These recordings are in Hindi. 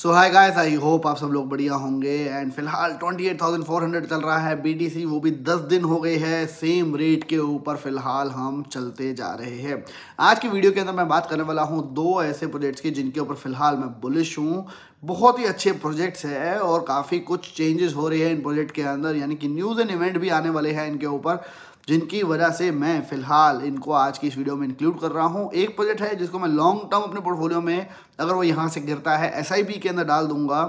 so hi guys I hope आप सब लोग बढ़िया होंगे एंड फिलहाल 28,400 चल रहा है बीटीसी वो भी 10 दिन हो गए हैं सेम रेट के ऊपर फिलहाल हम चलते जा रहे हैं आज की वीडियो के अंदर मैं बात करने वाला हूँ दो ऐसे प्रोजेक्ट्स की जिनके ऊपर फिलहाल मैं बुलिश हूँ बहुत ही अच्छे प्रोजेक्ट्स हैं और काफ़ी कुछ चेंजेस हो रहे हैं इन प्रोजेक्ट के अंदर यानी कि न्यूज़ एंड इवेंट भी आने वाले हैं इनके ऊपर जिनकी वजह से मैं फ़िलहाल इनको आज की इस वीडियो में इंक्लूड कर रहा हूँ एक प्रोजेक्ट है जिसको मैं लॉन्ग टर्म अपने पोर्टफोलियो में अगर वो यहाँ से गिरता है एस के अंदर डाल दूँगा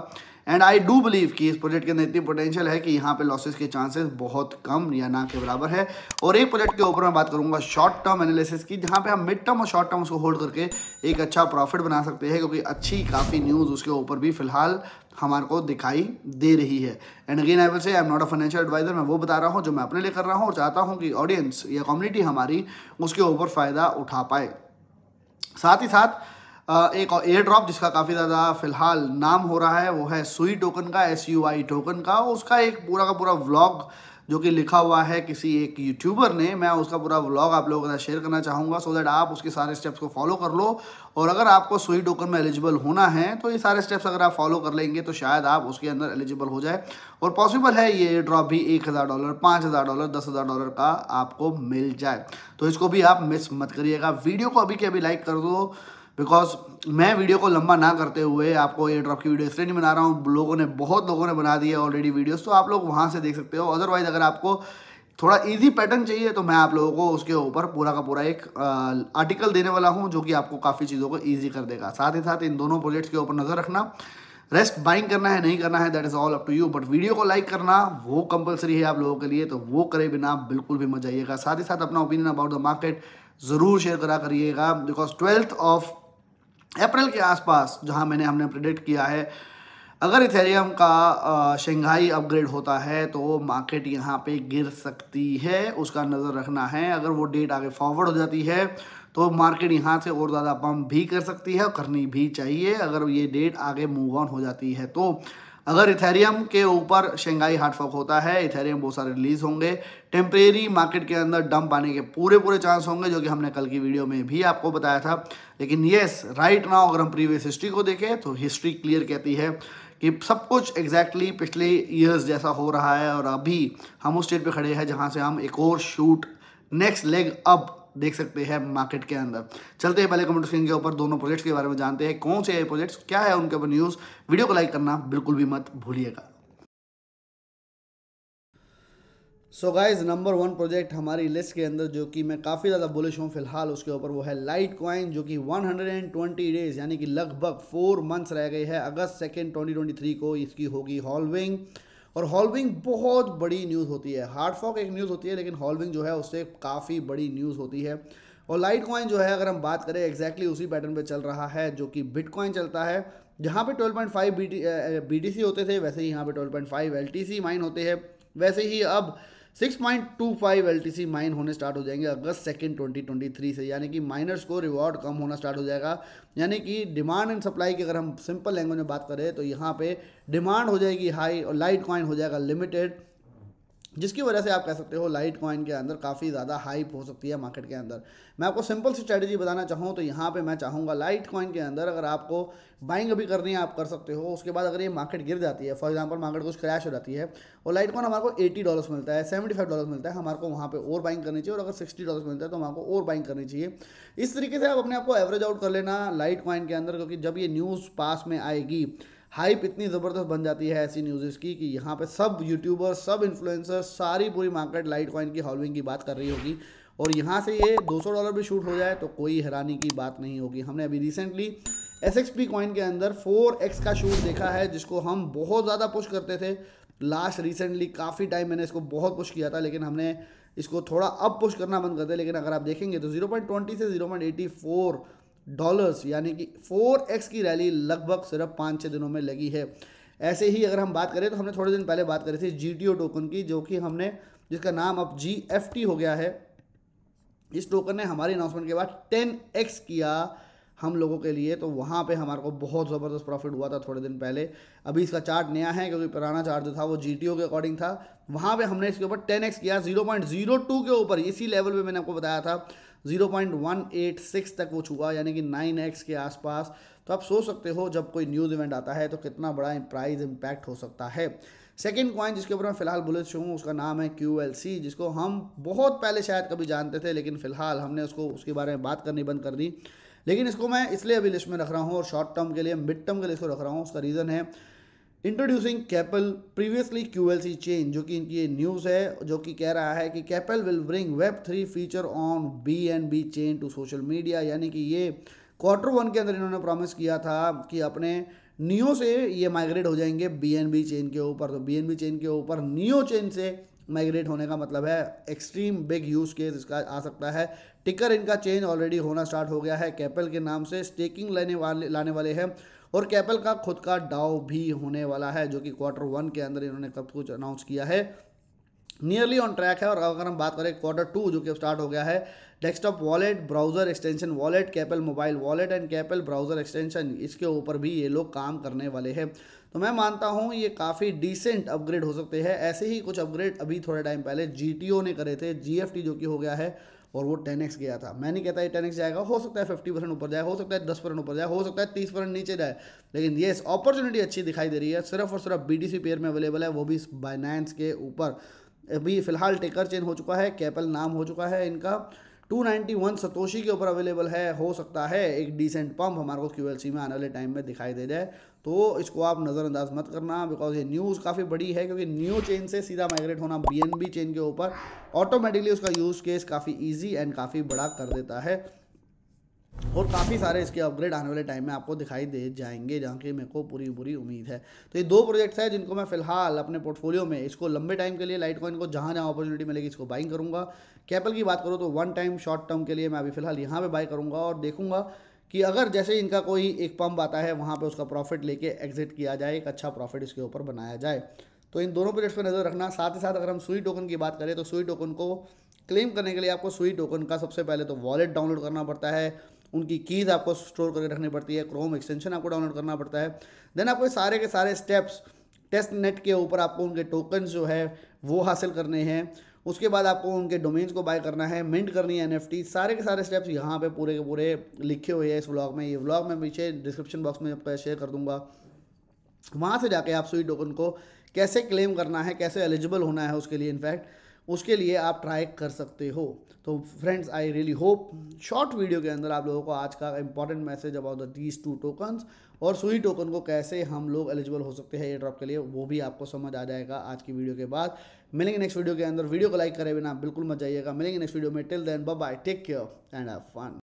एंड आई डू बिलीव कि इस प्रोजेक्ट के अंदर इतनी पोटेंशियल है कि यहाँ पे लॉसेस के चांसेस बहुत कम या ना के बराबर है और एक प्रोजेक्ट के ऊपर मैं बात करूँगा शॉर्ट टर्म एनालिसिस की जहाँ पे हम मिड टर्म और शॉर्ट टर्म उसको होल्ड करके एक अच्छा प्रॉफिट बना सकते हैं क्योंकि अच्छी काफ़ी न्यूज़ उसके ऊपर भी फिलहाल हमारे को दिखाई दे रही है and again I will say I am not a financial advisor मैं वो बता रहा हूँ जो मैं अपने लिए कर रहा हूँ और चाहता हूँ कि ऑडियंस या कम्युनिटी हमारी उसके ऊपर फ़ायदा उठा पाए साथ ही साथ एक एयर ड्रॉप जिसका काफ़ी ज़्यादा फिलहाल नाम हो रहा है वो है सुई टोकन का एस यू आई टोकन का उसका एक पूरा का पूरा व्लॉग जो कि लिखा हुआ है किसी एक यूट्यूबर ने मैं उसका पूरा व्लॉग आप लोगों के साथ शेयर करना चाहूँगा सो दैट आप उसके सारे स्टेप्स को फॉलो कर लो और अगर आपको सुई टोकन में एलिजिबल होना है तो ये सारे स्टेप्स अगर आप फॉलो कर लेंगे तो शायद आप उसके अंदर एलिजिबल हो जाए और पॉसिबल है ये ड्रॉप भी एक हज़ार डॉलर पाँच हज़ार डॉलर दस हज़ार डॉलर का आपको मिल जाए तो इसको भी आप मिस मत करिएगा वीडियो को अभी के अभी लाइक कर दो बिकॉज मैं वीडियो को लंबा ना करते हुए आपको एयर ड्रॉप की वीडियो इसलिए नहीं बना रहा हूँ लोगों ने बहुत लोगों ने बना दिया है ऑलरेडी वीडियोस तो आप लोग वहाँ से देख सकते हो अदरवाइज़ अगर आपको थोड़ा इजी पैटर्न चाहिए तो मैं आप लोगों को उसके ऊपर पूरा का पूरा एक आर्टिकल देने वाला हूँ जो कि आपको काफ़ी चीज़ों को ईजी कर देगा साथ ही साथ इन दोनों प्रोजेक्ट्स के ऊपर नज़र रखना रेस्ट बाइंग करना है नहीं करना है that is all up to you but video को लाइक करना वो कंपलसरी है आप लोगों के लिए तो वो करे बिना बिल्कुल भी मजा आइएगा साथ ही साथ अपना ओपिनियन अबाउट द मार्केट ज़रूर शेयर करा करिएगा बिकॉज ट्वेल्थ ऑफ अप्रैल के आसपास जहां मैंने हमने प्रिडिक्ट किया है अगर इथेरियम का शंघाई अपग्रेड होता है तो मार्केट यहाँ पे गिर सकती है उसका नज़र रखना है अगर वो डेट आगे फॉरवर्ड हो जाती है तो मार्केट यहाँ से और ज़्यादा पम्प भी कर सकती है और करनी भी चाहिए अगर ये डेट आगे मूव ऑन हो जाती है तो अगर इथेरियम के ऊपर शंघाई फॉक होता है इथेरियम बहुत सारे रिलीज होंगे टेम्परेरी मार्केट के अंदर डंप आने के पूरे पूरे चांस होंगे जो कि हमने कल की वीडियो में भी आपको बताया था लेकिन येस राइट नाउ अगर हम प्रीवियस हिस्ट्री को देखें तो हिस्ट्री क्लियर कहती है कि सब कुछ एग्जैक्टली exactly पिछले ईयर्स जैसा हो रहा है और अभी हम उस स्टेट पर खड़े हैं जहाँ से हम एक और शूट नेक्स्ट लेग अप देख सकते हैं मार्केट के अंदर चलते हैं पहले कमेंट स्क्रीन के ऊपर दोनों प्रोजेक्ट्स के बारे में जानते हैं कौन से है प्रोजेक्ट्स क्या है उनके ऊपर न्यूज़ वीडियो को लाइक करना बिल्कुल भी मत भूलिएगा so guys number one project हमारी लिस्ट के अंदर जो कि मैं काफ़ी ज़्यादा बुलिश हूँ फिलहाल उसके ऊपर वो है लाइट कॉइन जो कि 120 डेज यानी कि लगभग फोर मंथ्स रह गए हैं अगस्त सेकेंड 2023 को इसकी होगी हॉलविंग और हॉलविंग बहुत बड़ी न्यूज़ होती है हार्ड फॉक एक न्यूज़ होती है लेकिन हॉलविंग जो है उससे काफ़ी बड़ी न्यूज़ होती है और लाइट कॉइन जो है अगर हम बात करें एग्जैक्टली उसी पैटर्न पे चल रहा है जो कि बिटकॉइन चलता है जहाँ पे 12.5 पॉइंट बी होते थे वैसे ही यहाँ पे 12.5 पॉइंट माइन होते हैं वैसे ही अब 6.25 सी माइन होने स्टार्ट हो जाएंगे अगस्त सेकेंड 2023 से यानी कि माइनर्स को रिवॉर्ड कम होना स्टार्ट हो जाएगा यानी कि डिमांड एंड सप्लाई की अगर हम सिंपल लैंग्वेज में बात करें तो यहाँ पे डिमांड हो जाएगी हाई और लाइट कॉइन हो जाएगा लिमिटेड जिसकी वजह से आप कह सकते हो लाइट कॉइन के अंदर काफ़ी ज़्यादा हाइप हो सकती है मार्केट के अंदर मैं आपको सिंपल सी स्ट्रैटेजी बताना चाहूँ तो यहाँ पे मैं चाहूँगा लाइट कॉइन के अंदर अगर आपको बाइंग अभी करनी है आप कर सकते हो उसके बाद अगर ये मार्केट गिर जाती है फॉर एग्जांपल मार्केट कुछ क्रैश हो जाती है और लाइट कॉइन हमारे को एटी डॉलर्स मिलता है सेवेंटी फाइव डॉलर मिलता है हमारे को वहाँ पर और बाइंग करनी चाहिए और अगर सिक्सटी डॉलर मिलता है तो हमारे को और बाइंग करनी चाहिए इस तरीके से आप अपने आपको एवरेज आउट कर लेना लाइट कॉइन के अंदर क्योंकि जब ये न्यूज़ पास में आएगी हाइप इतनी ज़बरदस्त बन जाती है ऐसी न्यूज़ की कि यहाँ पे सब यूट्यूबर सब इन्फ्लुएंसर सारी पूरी मार्केट लाइट कॉइन की हॉलविंग की बात कर रही होगी और यहाँ से ये 200 डॉलर भी शूट हो जाए तो कोई हैरानी की बात नहीं होगी हमने अभी recently S X P coin के अंदर एक्स का शूट देखा है जिसको हम बहुत ज़्यादा पुश करते थे लास्ट रिसेंटली काफ़ी टाइम मैंने इसको बहुत पुश किया था लेकिन हमने इसको थोड़ा अब पुश करना बंद कर दिया लेकिन अगर आप देखेंगे तो 0.20 से 0.84 डॉलर्स यानी कि फोर एक्स की रैली लगभग सिर्फ पाँच छः दिनों में लगी है ऐसे ही अगर हम बात करें तो हमने थोड़े दिन पहले बात करी थी जी टोकन की जो कि हमने जिसका नाम अब जी हो गया है इस टोकन ने हमारी अनाउंसमेंट के बाद टेन एक्स किया हम लोगों के लिए तो वहाँ पे हमारे को बहुत ज़बरदस्त प्रॉफिट हुआ था थोड़े दिन पहले अभी इसका चार्ट नया है क्योंकि पुराना चार्ट जो था वो जी के अकॉर्डिंग था वहाँ पे हमने इसके ऊपर टेन एक्स किया जीरो जीरो पॉइंट टू के ऊपर इसी लेवल पे मैंने आपको बताया था 0.186 तक वो छुआ यानी कि 9x के आसपास तो आप सोच सकते हो जब कोई न्यूज़ इवेंट आता है तो कितना बड़ा प्राइस इम्पैक्ट हो सकता है सेकेंड क्वाइन जिसके ऊपर मैं फिलहाल बुलिश हूँ उसका नाम है क्यू जिसको हम बहुत पहले शायद कभी जानते थे लेकिन फिलहाल हमने उसको उसके बारे में बात करनी बंद कर दी लेकिन इसको मैं इसलिए अभी लिस्ट में रख रहा हूँ और शॉर्ट टर्म के लिए मिड टर्म के लिए इसको रख रहा हूँ उसका रीज़न है introducing Kepple previously Q L C chain जो कि इनकी न्यूज़ है जो कि कह रहा है कि Kepple will bring web three feature on B and B chain to social media यानी कि ये क्वार्टर वन के अंदर इन्होंने प्रॉमिस किया था कि अपने नियो से ये माइग्रेट हो जाएंगे बी एन बी चेन के ऊपर तो बी एन बी चेन के ऊपर नियो चेन से माइग्रेट होने का मतलब है एक्सट्रीम बिग यूज केस इसका आ सकता है टिकर इनका चेंज ऑलरेडी होना स्टार्ट हो गया है कैपल के नाम से स्टेकिंग लेने वाले लाने वाले हैं और कैपल का खुद का डाव भी होने वाला है जो कि क्वार्टर वन के अंदर इन्होंने सब कुछ अनाउंस किया है नियरली ऑन ट्रैक है और अगर हम बात करें क्वार्टर टू जो कि स्टार्ट हो गया है desktop wallet browser extension wallet Kepple mobile wallet and Kepple browser extension इसके ऊपर भी ये लोग काम करने वाले हैं तो मैं मानता हूँ ये काफ़ी डिसेंट अपग्रेड हो सकते हैं ऐसे ही कुछ अपग्रेड अभी थोड़े टाइम पहले जी ने करे थे जी जो कि हो गया है और वो टेन एक्स गया था मैं नहीं कहता ये टेन एक्स जाएगा हो सकता है फिफ्टी परसेंट ऊपर जाए हो सकता है दस परसेंट ऊपर जाए हो सकता है तीस परसेंट नीचे जाए लेकिन ये अपॉर्चुनिटी अच्छी दिखाई दे रही है सिर्फ और सिर्फ बी टी पेयर में अवेलेबल है वो भी बाइनेंस के ऊपर अभी फिलहाल टेकर चेन हो चुका है कैपल नाम हो चुका है इनका 291 सतोशी के ऊपर अवेलेबल है हो सकता है एक डिसेंट पंप हमारे को क्यू में आने वाले टाइम में दिखाई दे जाए तो इसको आप नज़रअंदाज मत करना बिकॉज ये न्यूज़ काफ़ी बड़ी है क्योंकि न्यू चेन से सीधा माइग्रेट होना बी चेन के ऊपर ऑटोमेटिकली उसका यूज़ केस काफ़ी ईजी एंड काफ़ी बड़ा कर देता है और काफ़ी सारे इसके अपग्रेड आने वाले टाइम में आपको दिखाई दे जाएंगे जहाँ की मेरे को पूरी पूरी उम्मीद है तो ये दो प्रोजेक्ट्स हैं जिनको मैं फिलहाल अपने पोर्टफोलियो में इसको लंबे टाइम के लिए लाइट कॉइन को जहाँ जहाँ अपॉर्चुनिटी मिलेगी इसको बाइंग करूँगा कैपल की बात करूँ तो वन टाइम शॉर्ट टर्म के लिए मैं अभी फिलहाल यहाँ पर बाई करूँगा और देखूँगा कि अगर जैसे इनका कोई एक पंप आता है वहाँ पर उसका प्रॉफिट लेके एग्जिट किया जाए एक अच्छा प्रॉफिट इसके ऊपर बनाया जाए तो इन दोनों प्रोजेक्ट्स पर नज़र रखना साथ ही साथ अगर हम सुई टोकन की बात करें तो सुई टोकन को क्लेम करने के लिए आपको सुई टोकन का सबसे पहले तो वॉलेट डाउनलोड करना पड़ता है उनकी कीज़ आपको स्टोर करके रखनी पड़ती है क्रोम एक्सटेंशन आपको डाउनलोड करना पड़ता है देन आपको सारे के सारे स्टेप्स टेस्ट नेट के ऊपर आपको उनके टोकन जो है वो हासिल करने हैं उसके बाद आपको उनके डोमेन्स को बाय करना है मिंट करनी है एनएफटी सारे के सारे स्टेप्स यहाँ पे पूरे के पूरे लिखे हुए हैं इस व्लॉग में ये व्लॉग मैं पीछे डिस्क्रिप्शन बॉक्स में आपका शेयर कर दूंगा वहाँ से जाके आप सुई टोकन को कैसे क्लेम करना है कैसे एलिजिबल होना है उसके लिए इनफैक्ट उसके लिए आप ट्राई कर सकते हो तो friends I really hope short video के अंदर आप लोगों को आज का important message about the these two tokens और सुई टोकन को कैसे हम लोग एलिजिबल हो सकते हैं एयर ड्रॉप के लिए वो भी आपको समझ आ जाएगा आज की वीडियो के बाद मिलेंगे नेक्स्ट वीडियो के अंदर वीडियो को लाइक करें बिना बिल्कुल मत जाइएगा मिलेंगे नेक्स्ट वीडियो में till then bye take care and have fun